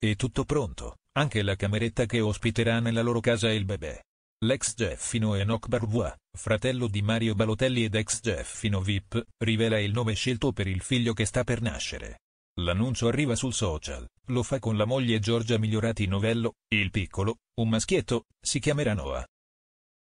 e tutto pronto, anche la cameretta che ospiterà nella loro casa il bebè. L'ex Jeffino Enoch Barbois, fratello di Mario Balotelli ed ex Jeffino VIP, rivela il nome scelto per il figlio che sta per nascere. L'annuncio arriva sul social, lo fa con la moglie Giorgia Migliorati Novello, il piccolo, un maschietto, si chiamerà Noah.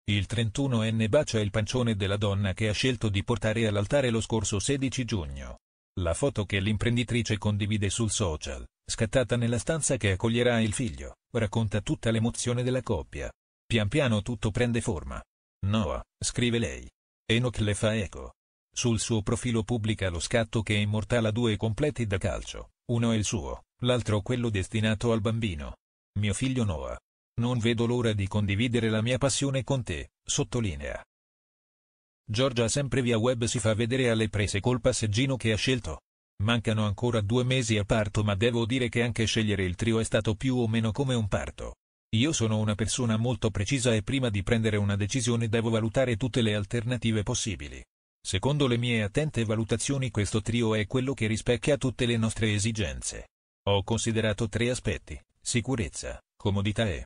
Il 31enne bacia il pancione della donna che ha scelto di portare all'altare lo scorso 16 giugno. La foto che l'imprenditrice condivide sul social, scattata nella stanza che accoglierà il figlio, racconta tutta l'emozione della coppia. Pian piano tutto prende forma. Noah, scrive lei. Enoch le fa eco. Sul suo profilo pubblica lo scatto che immortala due completi da calcio, uno è il suo, l'altro quello destinato al bambino. Mio figlio Noah. Non vedo l'ora di condividere la mia passione con te, sottolinea. Giorgia sempre via web si fa vedere alle prese col passeggino che ha scelto. Mancano ancora due mesi a parto ma devo dire che anche scegliere il trio è stato più o meno come un parto. Io sono una persona molto precisa e prima di prendere una decisione devo valutare tutte le alternative possibili. Secondo le mie attente valutazioni questo trio è quello che rispecchia tutte le nostre esigenze. Ho considerato tre aspetti, sicurezza, comodità e